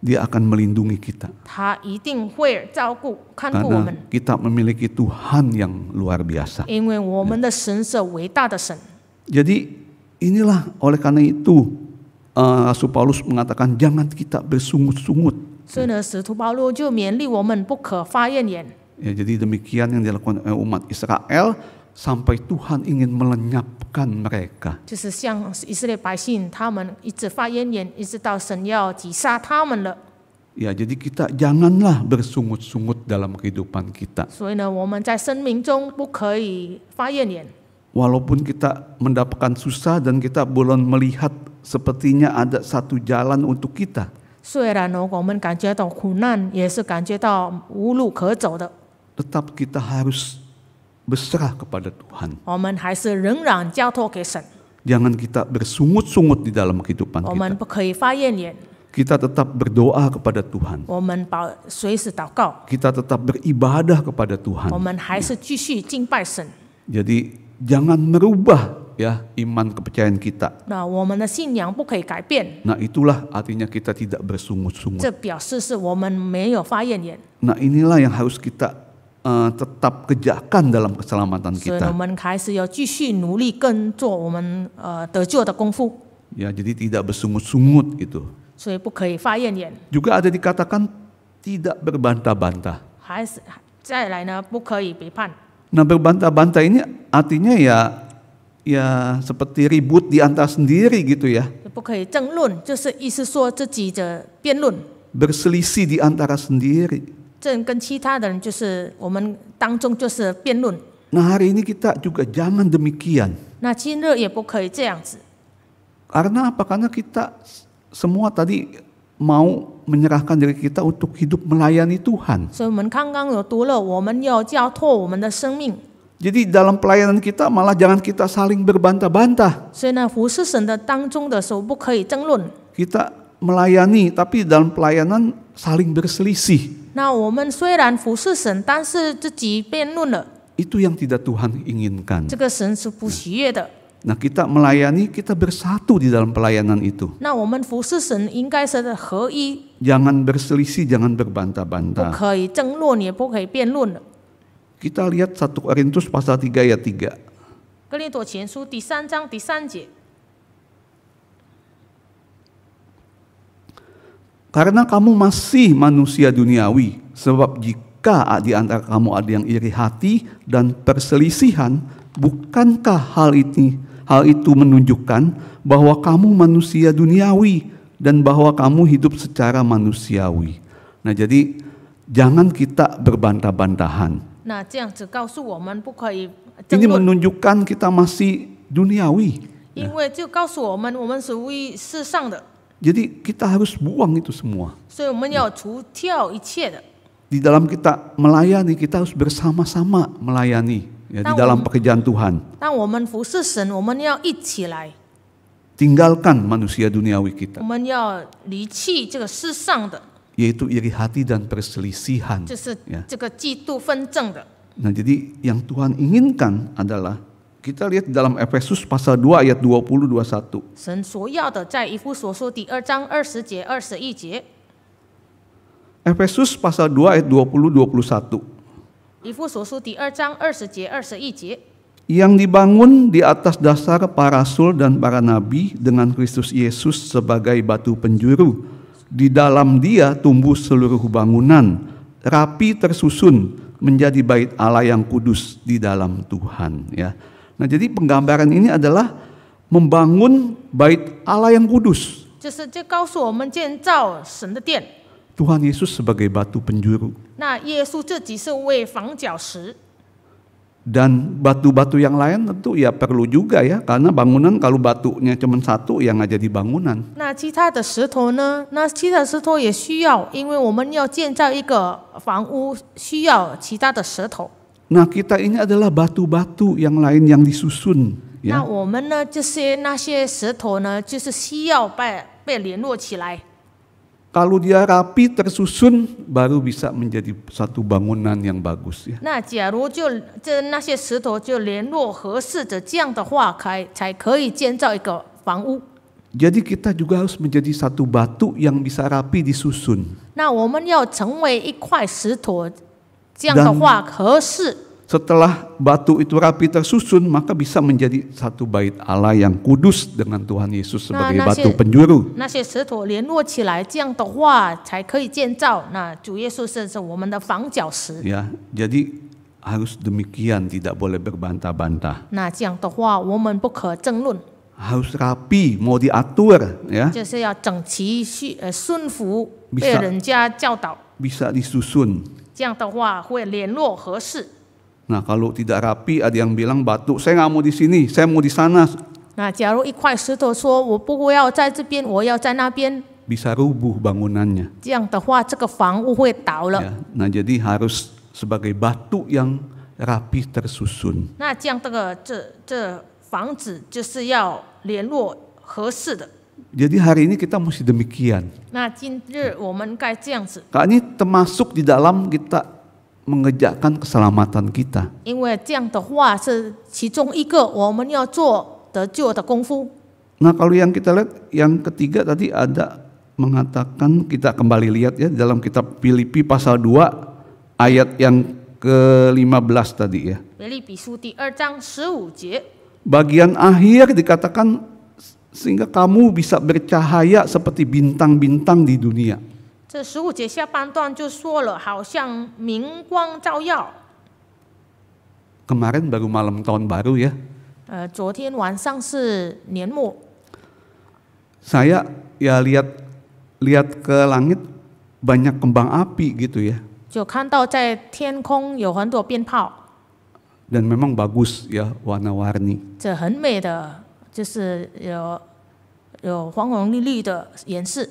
Speaker 2: dia akan melindungi kita.
Speaker 1: Karena
Speaker 2: kita memiliki Tuhan yang luar biasa. Ya. Jadi inilah oleh karena itu uh, Rasul Paulus mengatakan jangan kita bersungut-sungut. Ya, jadi demikian yang dilakukan umat Israel sampai Tuhan ingin melenyapkan mereka. Ya, jadi kita janganlah bersungut-sungut dalam kehidupan kita. Walaupun kita mendapatkan susah dan kita belum melihat sepertinya ada satu jalan untuk kita. Tetap kita harus berserah kepada Tuhan. Jangan kita bersungut-sungut di dalam kehidupan
Speaker 1: kita.
Speaker 2: Kita tetap berdoa kepada Tuhan. Kita tetap beribadah kepada Tuhan. Jadi jangan merubah ya iman kepercayaan kita. Nah, itulah artinya kita tidak bersungut-sungut. Nah, inilah yang harus kita Eh, tetap kejakan dalam keselamatan kita. Ya, jadi tidak bersungut-sungut gitu. Juga ada dikatakan tidak berbantah-bantah. Nah, berbantah-bantah ini artinya ya ya seperti ribut di antara sendiri gitu ya. Berselisih di antara sendiri.
Speaker 1: 这跟其他的人就是我们当中就是辩论。
Speaker 2: Nah hari ini kita juga jangan demikian. Nah, Karena apa? Karena kita semua tadi mau menyerahkan diri kita untuk hidup melayani Tuhan. Jadi dalam pelayanan kita malah jangan kita saling berbantah-bantah. Kita melayani tapi dalam pelayanan saling berselisih. Itu yang tidak Tuhan inginkan. Nah kita melayani, kita bersatu di dalam pelayanan itu. Nah, jangan berselisih, jangan berbantah-bantah. Kita lihat 1 Korintus pasal 3 ayat 3. Karena kamu masih manusia duniawi, sebab jika di antara kamu ada yang iri hati dan perselisihan, bukankah hal ini hal itu menunjukkan bahwa kamu manusia duniawi dan bahwa kamu hidup secara manusiawi. Nah, jadi jangan kita berbantah-bantahan.
Speaker 1: Nah, ini
Speaker 2: menunjukkan kita masih duniawi.
Speaker 1: Nah.
Speaker 2: Jadi kita harus buang itu semua. Di dalam kita melayani, kita harus bersama-sama melayani ya, di dalam pekerjaan Tuhan. Tinggalkan manusia duniawi kita. Yaitu iri hati dan perselisihan. Ya. Nah jadi yang Tuhan inginkan adalah kita lihat dalam Efesus pasal 2 ayat 20 21. Efesus pasal 2 ayat 20 21. Yang dibangun di atas dasar para rasul dan para nabi dengan Kristus Yesus sebagai batu penjuru. Di dalam dia tumbuh seluruh bangunan, rapi tersusun menjadi bait Allah yang kudus di dalam Tuhan ya. Nah, jadi penggambaran ini adalah membangun bait Allah yang kudus. Tuhan Yesus sebagai batu penjuru. Dan batu-batu yang lain tentu ya perlu juga ya, karena bangunan kalau batunya cuma satu yang nggak jadi bangunan. Nah, Nah kita ini adalah batu-batu yang lain yang disusun. Ya. Kalau dia rapi tersusun baru bisa menjadi satu bangunan yang bagus ya. Nah, Jadi kita juga harus menjadi satu batu yang bisa rapi disusun.
Speaker 1: Nah, 我们要成为一块石头。
Speaker 2: setelah batu itu rapi tersusun, maka bisa menjadi satu bait Allah yang kudus dengan Tuhan Yesus sebagai batu penjuru. Ya, jadi harus demikian, tidak boleh berbantah-bantah. Nah, harus rapi, mau diatur ya. Bisa, bisa disusun.
Speaker 1: 这样的话会联络合适。
Speaker 2: Nah kalau tidak rapi ada yang bilang batu saya nggak mau di sini, saya mau di sana. Nah, rubuh bangunannya. jadi harus sebagai batu yang rapi tersusun.
Speaker 1: Nah, 这样这个这这房子就是要联络合适的。
Speaker 2: jadi hari ini kita mesti demikian.
Speaker 1: Nah, ini
Speaker 2: termasuk di dalam kita mengejarkan keselamatan kita. Nah, kalau yang kita lihat yang ketiga tadi ada mengatakan kita kembali lihat ya dalam kitab Filipi pasal 2 ayat yang ke-15 tadi ya. Bagian akhir dikatakan sehingga kamu bisa bercahaya seperti bintang-bintang di dunia.
Speaker 1: 这十五节下半段就说了，好像明光照耀。
Speaker 2: Kemarin baru malam tahun baru ya. saya ya lihat lihat ke langit banyak kembang api gitu ya. dan memang bagus ya warna-warni.
Speaker 1: 就是有有黄黄绿绿的颜色。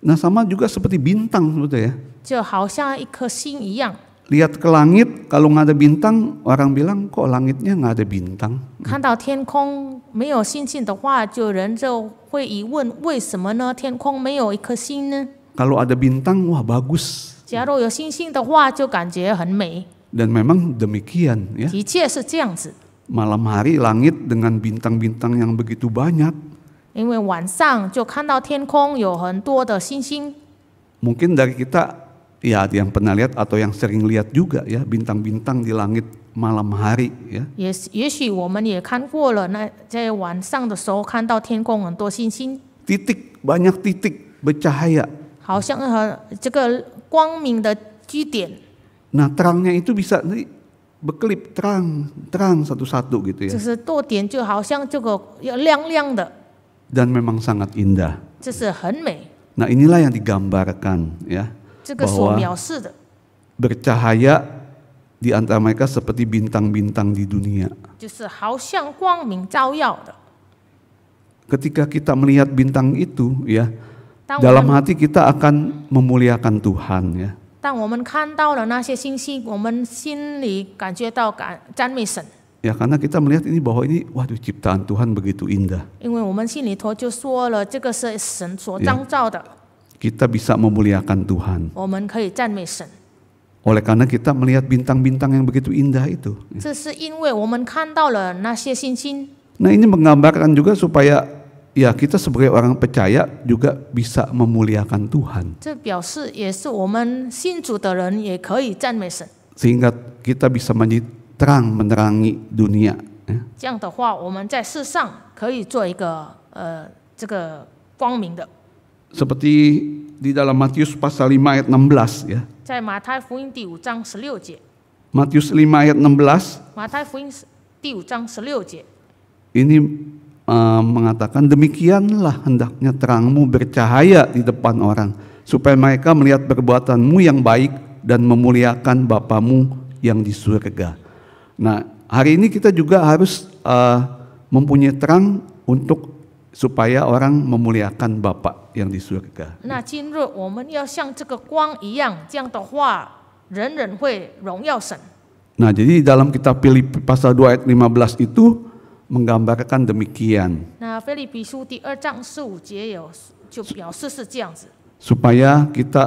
Speaker 2: 那 sama juga seperti bintang b e t u ya。
Speaker 1: 就好像一颗星一样。
Speaker 2: lihat ke langit kalau nggak ada bintang orang bilang kok langitnya nggak ada bintang。
Speaker 1: 看到天空没有星星的话，就人就会疑问为什么呢？天空没有一颗星呢
Speaker 2: ？kalau ada bintang wah bagus。
Speaker 1: 假若有星星的话，就感觉很美。
Speaker 2: dan memang demikian ya。的
Speaker 1: 确是这样子。
Speaker 2: malam hari langit dengan bintang-bintang yang begitu banyak. Mungkin dari kita ya yang pernah lihat atau yang sering lihat juga ya bintang-bintang di langit malam hari ya. Titik banyak titik bercahaya. Nah terangnya itu bisa berkelip terang terang satu-satu gitu ya. Dan memang sangat indah. Nah inilah yang digambarkan ya bahwa bercahaya di antara mereka seperti bintang-bintang di dunia. Ketika kita melihat bintang itu ya, dalam hati kita akan memuliakan Tuhan ya.
Speaker 1: 当我们看到了那些信息，我们心里感觉到感赞美神。
Speaker 2: Ya karena kita melihat ini bahwa ini waduh ciptaan Tuhan begitu indah.
Speaker 1: 因为我们心里头就说了，这个是神所创造的。
Speaker 2: Kita bisa memuliakan Tuhan.
Speaker 1: 我们可以赞美神。
Speaker 2: Oleh karena kita melihat bintang-bintang yang begitu indah itu. Ya.
Speaker 1: 这是因为我们看到了那些星星。
Speaker 2: Nah ini menggambarkan juga supaya ya kita sebagai orang percaya juga bisa memuliakan Tuhan. Sehingga kita bisa menjadi terang menerangi dunia. Ya. Seperti di dalam Matius pasal 5 ayat 16 ya. Matius 5 ayat 16. Ini Eh, mengatakan demikianlah hendaknya terangmu bercahaya di depan orang supaya mereka melihat perbuatanmu yang baik dan memuliakan Bapamu yang di surga. Nah, hari ini kita juga harus uh, mempunyai terang untuk supaya orang memuliakan Bapa yang di surga. Nah, Nah, jadi dalam kitab Filipi pasal 2 ayat 15 itu menggambarkan demikian.
Speaker 1: Nah, Filipi
Speaker 2: Supaya kita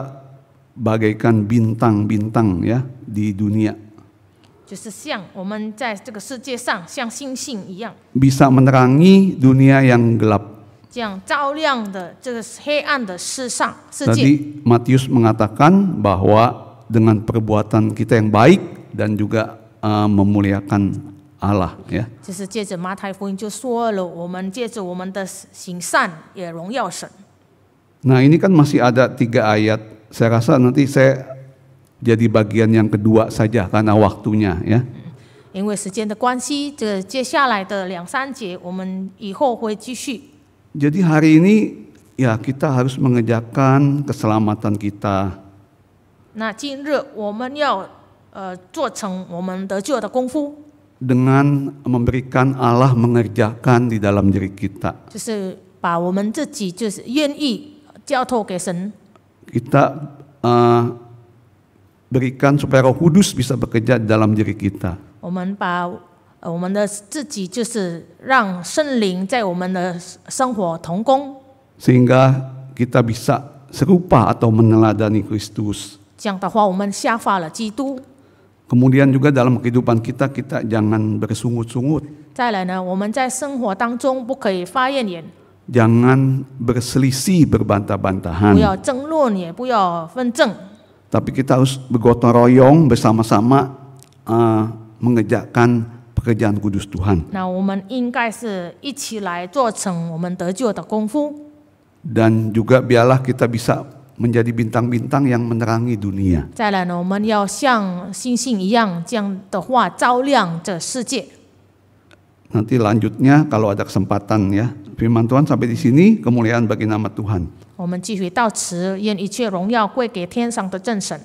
Speaker 2: bagaikan bintang-bintang ya di dunia. Bisa menerangi dunia yang gelap. Tadi Matius mengatakan bahwa dengan perbuatan kita yang baik dan juga uh, memuliakan Allah, 阿拉呀，
Speaker 1: 就是借着马太福音就说了，我们借着我们的行善也荣耀神。
Speaker 2: Nah ya. ini kan masih ada tiga ayat. Saya rasa nanti saya jadi bagian yang kedua saja karena waktunya ya. Hmm.
Speaker 1: 因为时间的关系，这接下来的两三节我们以后会继续。
Speaker 2: Jadi hari ini ya kita harus mengejarkan keselamatan kita.
Speaker 1: Nah, 那今日我们要呃做成我们得救的功夫。
Speaker 2: dengan memberikan Allah mengerjakan di dalam diri kita. Kita uh, berikan supaya Roh Kudus bisa bekerja di dalam diri kita. Uh, sehingga kita bisa serupa atau meneladani Kristus.
Speaker 1: 这样的话，我们效法了基督。
Speaker 2: Kemudian juga dalam kehidupan kita kita jangan bersungut-sungut. Jangan berselisih berbantah-bantahan. Tapi kita harus bergotong royong bersama-sama uh, pekerjaan kudus Tuhan. Dan juga biarlah kita bisa menjadi bintang-bintang yang menerangi dunia. Nanti lanjutnya kalau ada kesempatan ya, firman Tuhan sampai di sini kemuliaan bagi nama Tuhan.
Speaker 1: 我们继续到此，愿一切荣耀归给天上的正神。